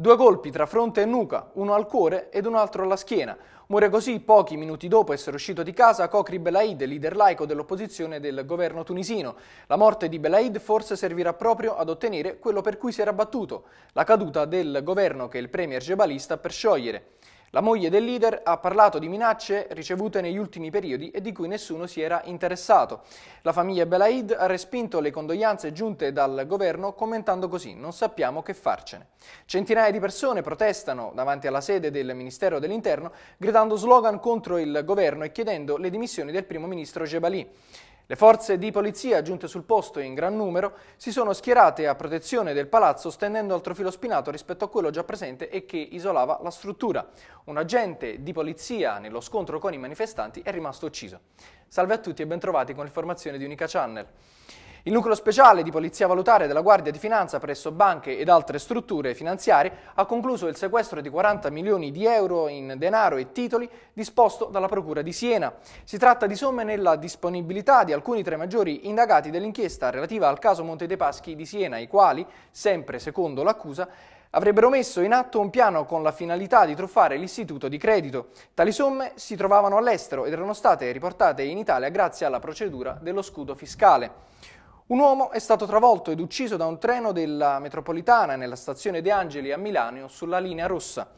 Due colpi tra fronte e nuca, uno al cuore ed un altro alla schiena. Muore così pochi minuti dopo essere uscito di casa Kokri Belaid, leader laico dell'opposizione del governo tunisino. La morte di Belaid forse servirà proprio ad ottenere quello per cui si era battuto, la caduta del governo che il premier Gebalista per sciogliere. La moglie del leader ha parlato di minacce ricevute negli ultimi periodi e di cui nessuno si era interessato. La famiglia Belaid ha respinto le condoglianze giunte dal governo commentando così non sappiamo che farcene. Centinaia di persone protestano davanti alla sede del Ministero dell'Interno gridando slogan contro il governo e chiedendo le dimissioni del primo ministro Jebali. Le forze di polizia giunte sul posto in gran numero si sono schierate a protezione del palazzo stendendo altro filo spinato rispetto a quello già presente e che isolava la struttura. Un agente di polizia nello scontro con i manifestanti è rimasto ucciso. Salve a tutti e bentrovati con l'informazione di Unica Channel. Il nucleo speciale di polizia valutare della Guardia di Finanza presso banche ed altre strutture finanziarie ha concluso il sequestro di 40 milioni di euro in denaro e titoli disposto dalla Procura di Siena. Si tratta di somme nella disponibilità di alcuni tra i maggiori indagati dell'inchiesta relativa al caso Monte dei Paschi di Siena, i quali, sempre secondo l'accusa, avrebbero messo in atto un piano con la finalità di truffare l'istituto di credito. Tali somme si trovavano all'estero ed erano state riportate in Italia grazie alla procedura dello scudo fiscale. Un uomo è stato travolto ed ucciso da un treno della metropolitana nella stazione De Angeli a Milano sulla linea rossa.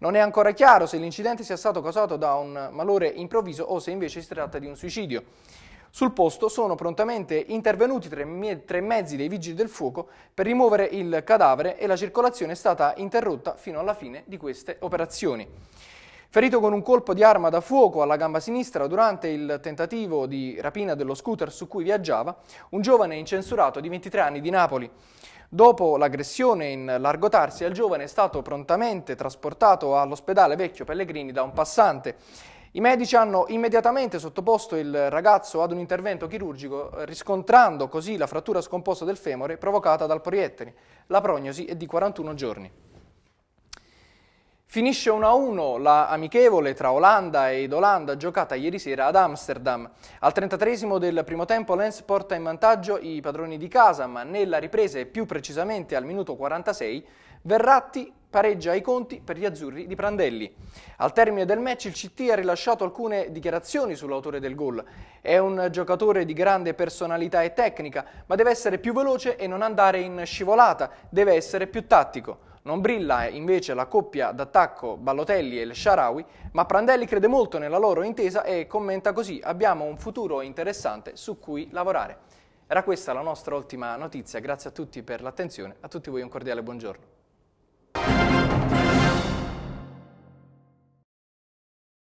Non è ancora chiaro se l'incidente sia stato causato da un malore improvviso o se invece si tratta di un suicidio. Sul posto sono prontamente intervenuti tre, me tre mezzi dei vigili del fuoco per rimuovere il cadavere e la circolazione è stata interrotta fino alla fine di queste operazioni. Ferito con un colpo di arma da fuoco alla gamba sinistra durante il tentativo di rapina dello scooter su cui viaggiava, un giovane incensurato di 23 anni di Napoli. Dopo l'aggressione in largo Tarsia, il giovane è stato prontamente trasportato all'ospedale Vecchio Pellegrini da un passante. I medici hanno immediatamente sottoposto il ragazzo ad un intervento chirurgico, riscontrando così la frattura scomposta del femore provocata dal proiettile. La prognosi è di 41 giorni. Finisce 1-1 la amichevole tra Olanda ed Olanda giocata ieri sera ad Amsterdam. Al 33 del primo tempo Lens porta in vantaggio i padroni di casa, ma nella ripresa e più precisamente al minuto 46 Verratti pareggia i conti per gli azzurri di Prandelli. Al termine del match il CT ha rilasciato alcune dichiarazioni sull'autore del gol. È un giocatore di grande personalità e tecnica, ma deve essere più veloce e non andare in scivolata, deve essere più tattico. Non brilla eh, invece la coppia d'attacco Ballotelli e Sharawi, ma Prandelli crede molto nella loro intesa e commenta così abbiamo un futuro interessante su cui lavorare. Era questa la nostra ultima notizia, grazie a tutti per l'attenzione, a tutti voi un cordiale buongiorno.